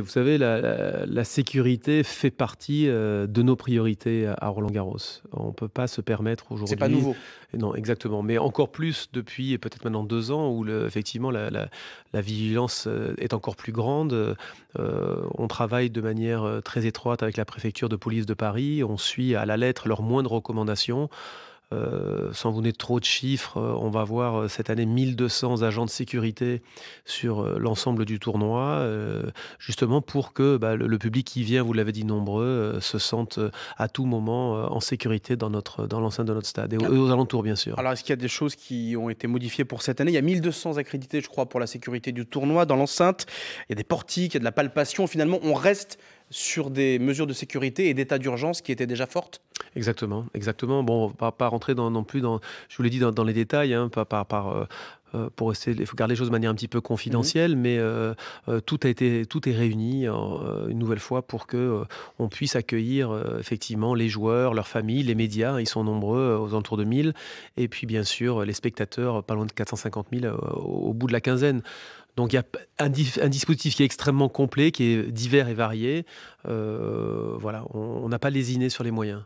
vous savez, la, sécurité fait partie euh, de nos priorités à Roland Garros. On ne peut pas se permettre aujourd'hui. C'est pas nouveau. Non, exactement. Mais encore plus depuis peut-être maintenant deux ans où effectivement la, vigilance euh, est encore plus grande. Euh, on travaille de manière très étroite avec la préfecture de police de Paris. On suit à la lettre leurs moindres recommandations sans vous donner trop de chiffres, euh, on va avoir euh, cette année 1200 agents de sécurité sur euh, l'ensemble du tournoi, justement pour que bah, le, public qui vient, vous l'avez dit nombreux, se sente à tout moment en sécurité dans, dans l'enceinte de notre stade et aux, ah. aux alentours, bien sûr. Alors, est-ce qu'il y a des choses qui ont été modifiées pour cette année Il y a 1200 accrédités, je crois, pour la sécurité du tournoi dans l'enceinte. Il y a des portiques, il y a de la palpation. Finalement, on reste sur des mesures de sécurité et d'état d'urgence qui étaient déjà fortes Exactement, exactement. Bon, on va pas, rentrer dans, non plus dans, je vous l'ai dit, dans, les détails, hein, par. Euh, euh, pour rester, il faut garder les choses de manière un petit peu mhm. confidentielle, mais euh, tout a été, tout est réuni une nouvelle fois pour que on puisse accueillir effectivement les joueurs, leurs familles, les médias, ils sont nombreux aux alentours de 1000, et puis bien sûr les spectateurs, pas loin de 450 000 au bout de la quinzaine. Donc il y a un, un, dispositif qui est extrêmement complet, qui est divers et varié. voilà, on n'a pas lésiné sur les moyens.